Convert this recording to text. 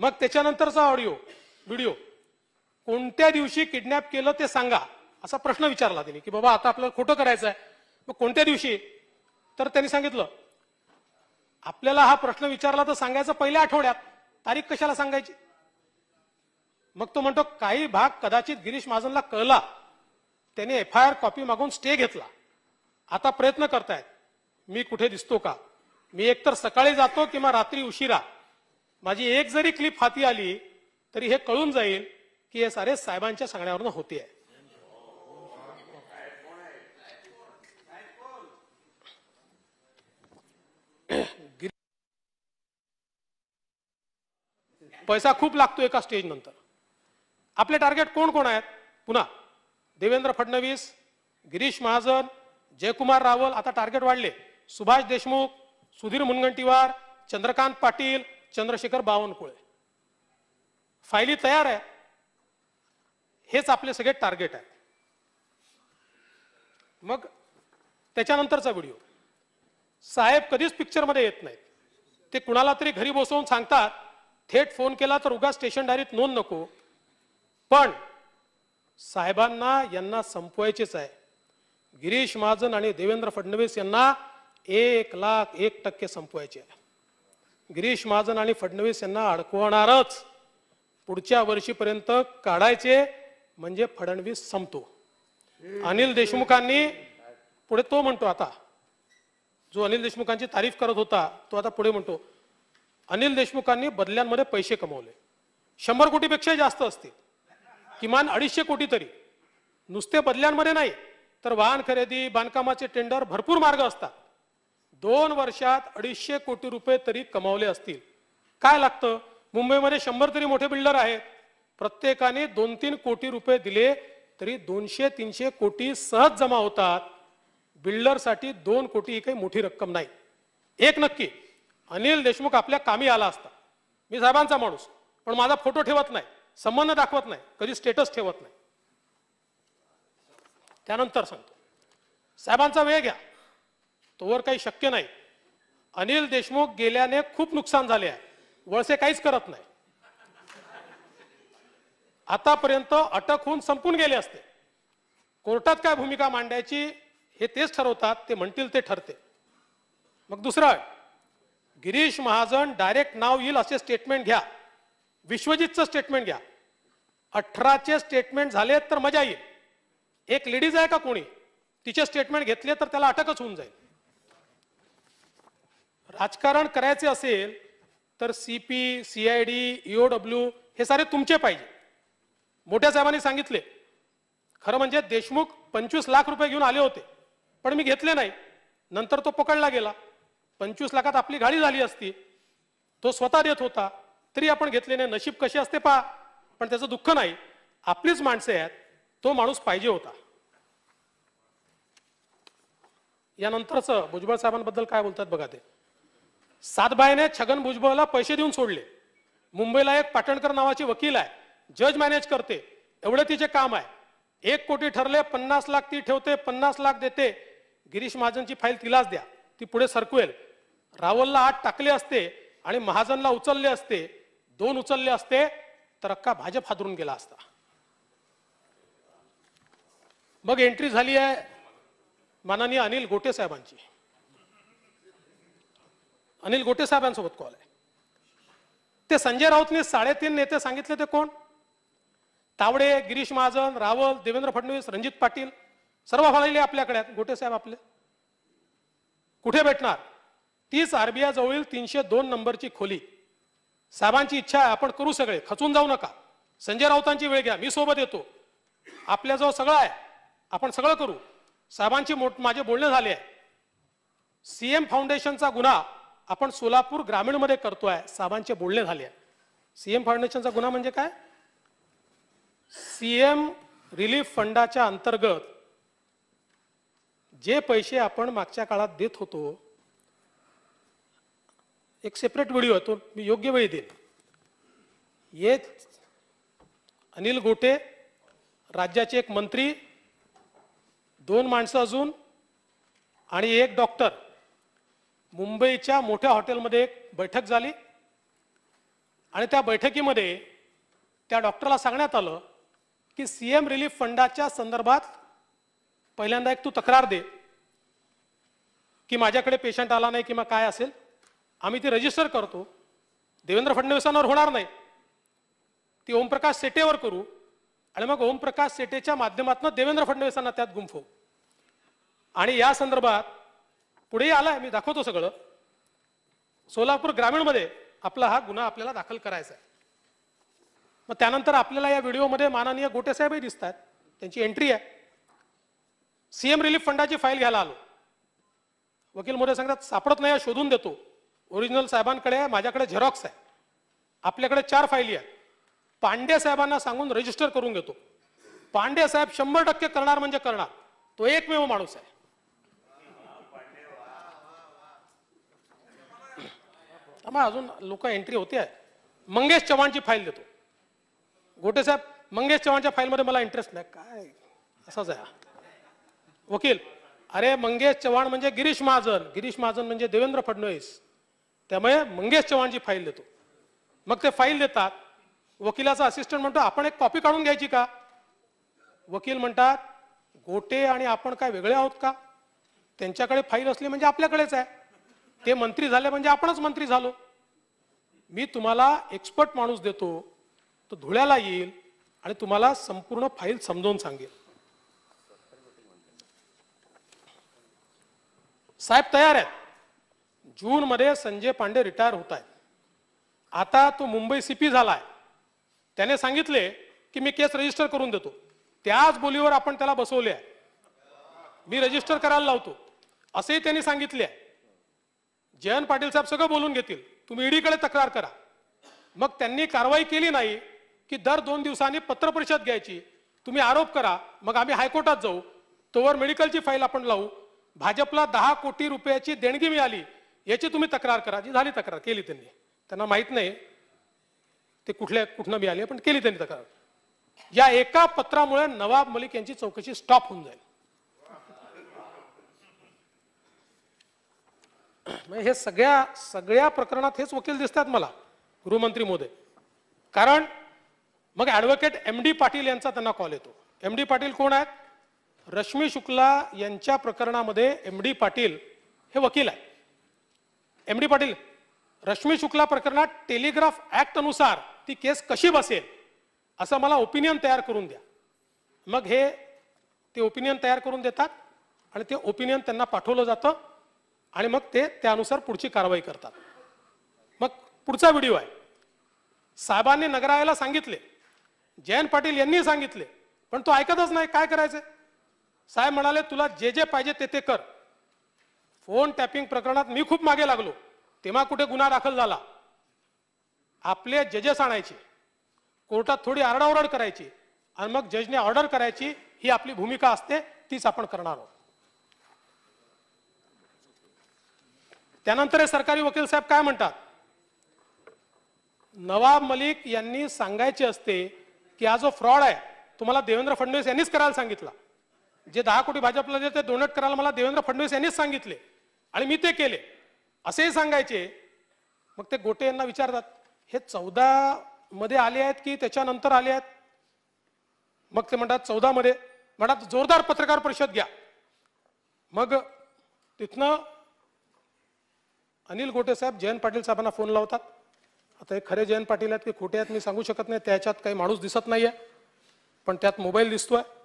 मग त्याच्यानंतरचा audio video कोणत्या दिवशी किडनॅप केलं ते सांगा असा प्रश्न विचारला त्यांनी की बाबा आता आपल्याला खोटं करायचं आहे मग कोणत्या दिवशी तर त्यांनी सांगितलं आपल्याला हा प्रश्न विचारला तर सांगायचं पहिल्या आठवड्यात तारीख कशाला सांगायची मग तो म्हणतो काही भाग कदाचित गिरीश महाजनला कळला त्याने एफ आय आर कॉपी मागून स्टे घेतला आता प्रयत्न करतायत मी कुठे दिसतो का मी एकतर सकाळी जातो किंवा रात्री उशिरा माझी एक जरी क्लिप हाती आली तरी हे कळून जाईल की हे सारे साहेबांच्या सांगण्यावरून होते आहे पैसा खूप लागतो एका स्टेज नंतर आपले टार्गेट कोण कोण आहेत पुन्हा देवेंद्र फडणवीस गिरीश महाजन जयकुमार रावल आता टार्गेट वाढले सुभाष देशमुख सुधीर मुनगंटीवार चंद्रकांत पाटील चंद्रशेखर बावनकुळे फायली तयार आहे हेच आपले सगळे टार्गेट आहे मग त्याच्यानंतरचा व्हिडिओ साहेब कधीच पिक्चरमध्ये येत नाहीत ते कुणाला तरी घरी बसवून सांगतात थेट फोन केला तर उगा स्टेशन डायरीत नोंद नको पण साहेबांना यांना संपवायचेच आहे गिरीश महाजन आणि देवेंद्र फडणवीस यांना एक लाख एक टक्के संपवायचे आहे गिरीश महाजन आणि फडणवीस यांना अडकवणारच पुढच्या वर्षीपर्यंत काढायचे म्हणजे फडणवीस संपतो अनिल देशमुखांनी पुढे तो म्हणतो आता जो अनिल देशमुखांची तारीफ करत होता तो आता पुढे म्हणतो अनिल देशमुखांनी बदल्यांमध्ये पैसे कमवले शंभर कोटीपेक्षा जास्त असतील किमान अडीचशे कोटी तरी नुसते बदल्यांमध्ये नाही तर वाहन खरेदी बांधकामाचे टेंडर भरपूर मार्ग असतात दोन वर्षात अडीचशे कोटी रुपये तरी कमावले असतील काय लागतं मुंबईमध्ये शंभर तरी मोठे बिल्डर आहेत प्रत्येकाने दोन तीन कोटी रुपये दिले तरी दोनशे तीनशे कोटी सहज जमा होतात बिल्डरसाठी दोन कोटी ही काही मोठी रक्कम नाही एक नक्की अनिल देशमुख आपल्या कामी आला असता मी साहेबांचा माणूस पण माझा फोटो ठेवत नाही संबंध दाखवत नाही कधी स्टेटस ठेवत नाही त्यानंतर सांगतो साहेबांचा वेळ घ्या तोवर काही शक्य नाही अनिल देशमुख गेल्याने खूप नुकसान झाले आहे वळसे काहीच करत नाही आतापर्यंत अटक होऊन संपून गेले असते कोर्टात काय भूमिका मांडायची हे तेच ठरवतात ते म्हणतील ते ठरते मग दुसरा गिरीश महाजन डायरेक्ट नाव येईल असे स्टेटमेंट घ्या विश्वजितचं स्टेटमेंट घ्या अठराचे स्टेटमेंट झाले तर मजा येईल एक लेडीज आहे का कोणी तिचे स्टेटमेंट घेतले तर त्याला अटकच होऊन जाईल राजकारण करायचे असेल तर C P C I D E O W हे सारे तुमचे पाहिजे मोठ्या साहेबांनी सांगितले खरं म्हणजे देशमुख पंचवीस लाख रुपये घेऊन आले होते पण मी घेतले नाही नंतर तो पकडला गेला पंचवीस लाखात आपली गाडी झाली असती तो स्वतः देत होता तरी आपण घेतले नाही नशीब कशी असते पा पण त्याचं दुःख नाही आपलीच माणसे आहेत तो माणूस पाहिजे होता यानंतरच भुजबळ साहेबांबद्दल काय बोलतात बघा ते बायने छगन भुजबळला पैसे देऊन सोडले मुंबईला एक पाटणकर नावाचे वकील आहे जज मॅनेज करते एवढं तिचे काम आहे एक कोटी ठरले पन्नास लाख ती ठेवते पन्नास लाख देते गिरीश महाजनची फाईल तिलाच द्या ती पुढे सरकवेल रावलला आठ टाकले असते आणि महाजनला उचलले असते दोन उचलले असते तर अक्का भाजप हादरून गेला असता मग एंट्री झाली आहे माननीय अनिल गोटे साहेबांची अनिल गोटे साहेबांसोबत कॉल आहे ते संजय राऊतने साडेतीन नेते सांगितले ते कोण तावडे गिरीश महाजन रावल देवेंद्र फडणवीस रणजित पाटील सर्व फायले आपल्याकडे गोटे साहेब आपले कुठे भेटणार तीच आरबीआय जवळील तीनशे दोन नंबरची खोली साहेबांची इच्छा आहे आपण करू सगळे खचून जाऊ नका संजय राऊतांची वेळ घ्या मी सोबत येतो आपल्याजवळ सगळं आहे आपण सगळं करू साहेबांची मोठ माझे बोलणे झाले आहे सीएम फाउंडेशनचा गुन्हा आपण सोलापूर ग्रामीण मध्ये करतोय साहेबांचे बोलणे झाले सीएम फाउंडेशनचा गुन्हा म्हणजे काय सीएम रिलीफ फंडाच्या अंतर्गत जे पैसे आपण मागच्या काळात देत होतो एक सेपरेट व्हिडिओ आहे तो मी योग्य वेळी देईन येत अनिल गोटे राज्याचे एक मंत्री दोन माणसं अजून आणि एक डॉक्टर मुंबईच्या मोठ्या हॉटेलमध्ये एक बैठक झाली आणि त्या बैठकीमध्ये त्या डॉक्टरला सांगण्यात आलं की सी एम रिलीफ फंडाच्या संदर्भात पहिल्यांदा एक तू तक्रार दे की माझ्याकडे पेशंट आला नाही किंवा काय असेल आम्ही ती रजिस्टर करतो देवेंद्र फडणवीसांवर होणार नाही ती ओमप्रकाश सेटेवर करू आणि मग ओमप्रकाश सेटेच्या माध्यमातून देवेंद्र फडणवीसांना त्यात गुंफवू आणि या संदर्भात पुढे आलाय मी दाखवतो सगळं सोलापूर ग्रामीणमध्ये आपला हा गुन्हा आपल्याला दाखल करायचा आहे मग त्यानंतर आपल्याला या व्हिडिओमध्ये माननीय गोटे साहेब दिसत आहेत त्यांची एंट्री आहे सीएम रिलीफ फंडाची फाईल घ्यायला आलो वकील मोठे सांगतात सापडत नाही शोधून देतो ओरिजिनल साहेबांकडे माझ्याकडे झेरॉक्स आहे आपल्याकडे चार फाईली आहेत पांडे साहेबांना सांगून रजिस्टर करून घेतो पांडे साहेब शंभर टक्के करणार म्हणजे करणार तो एकमेव माणूस आहे थांबा अजून लोक एंट्री होते आहे मंगेश चव्हाणची फाईल देतो गोटे साहेब मंगेश चव्हाणच्या फाईलमध्ये मला इंटरेस्ट नाही काय असंच आहे वकील अरे मंगेश चव्हाण म्हणजे गिरीश महाजन गिरीश महाजन म्हणजे देवेंद्र फडणवीस त्यामुळे मंगेश चव्हाणची फाईल देतो मग ते फाईल देतात वकिलाचा असिस्टंट म्हणतो आपण एक कॉपी काढून घ्यायची का वकील म्हणतात गोटे आणि आपण काय वेगळे आहोत का त्यांच्याकडे फाईल असली म्हणजे आपल्याकडेच आहे ते मंत्री झाले म्हणजे आपणच मंत्री झालो मी तुम्हाला एक्सपर्ट माणूस देतो तो धुळ्याला येईल आणि तुम्हाला संपूर्ण फाईल समजावून सांगेल साहेब तयार आहेत मध्ये संजय पांडे रिटायर होत आहेत आता तो मुंबई सीपी झाला आहे त्याने सांगितले की मी केस रजिस्टर करून देतो त्याच बोलीवर आपण त्याला बसवले आहे मी रजिस्टर करायला लावतो असेही त्यांनी सांगितले आहे जयंत पाटील साहेब सगळं बोलून घेतील तुम्ही ईडीकडे तक्रार करा मग त्यांनी कारवाई केली नाही की दर दोन दिवसांनी पत्रपरिषद घ्यायची तुम्ही आरोप करा मग आम्ही हायकोर्टात जाऊ तोवर मेडिकलची फाईल आपण लावू भाजपला दहा कोटी रुपयाची देणगी मिळाली याची तुम्ही तक्रार करा जी झाली तक्रार केली त्यांनी त्यांना माहीत नाही ते कुठल्या कुठनं मिळाली पण केली त्यांनी तक्रार या एका पत्रामुळे नवाब मलिक यांची चौकशी स्टॉप होऊन जाईल म्हणजे हे सगळ्या सगळ्या प्रकरणात हेच वकील दिसतात मला गृहमंत्री मोदय कारण मग ॲडव्होकेट एम डी पाटील यांचा त्यांना कॉल येतो एम डी पाटील कोण आहेत रश्मी शुक्ला यांच्या प्रकरणामध्ये एम डी पाटील हे वकील आहेत एम डी पाटील रश्मी शुक्ला प्रकरणात टेलिग्राफ ऍक्ट अनुसार ती केस कशी बसेल असं मला ओपिनियन तयार करून द्या मग हे ते ओपिनियन तयार करून देतात आणि ते ओपिनियन त्यांना पाठवलं जातं आणि मग ते त्यानुसार पुढची कारवाई करतात मग पुढचा व्हिडिओ आहे साहेबांनी नगरायला सांगितले जयंत पाटील यांनी सांगितले पण तो ऐकतच नाही काय करायचं साहेब म्हणाले तुला जे जे पाहिजे ते ते कर फोन टॅपिंग प्रकरणात मी खूप मागे लागलो तेव्हा कुठे गुन्हा दाखल झाला आपले जजेस आणायचे कोर्टात थोडी आरडाओरड करायची आणि मग जजने ऑर्डर करायची ही आपली भूमिका असते तीच आपण करणार आहोत त्यानंतर हे सरकारी वकील साहेब काय म्हणतात नवाब मलिक यांनी सांगायचे असते की हा जो फ्रॉड आहे तुम्हाला देवेंद्र फडणवीस यांनीच करायला सांगितला जे दहा कोटी भाजपला जे ते डोनेट करायला मला देवेंद्र फडणवीस यांनीच सांगितले आणि मी ते केले असेही सांगायचे मग ते गोटे यांना विचारतात हे चौदा मध्ये आले आहेत की त्याच्यानंतर आले आहेत मग ते म्हणतात चौदामध्ये म्हणतात जोरदार पत्रकार परिषद घ्या मग तिथनं अनिल गोटे साहेब जयंत पाटील साहेबांना फोन लावतात आता हे खरे जयंत पाटील आहेत की खोटे आहेत मी सांगू शकत नाही त्याच्यात काही माणूस दिसत नाही आहे पण त्यात मोबाईल दिसतो आहे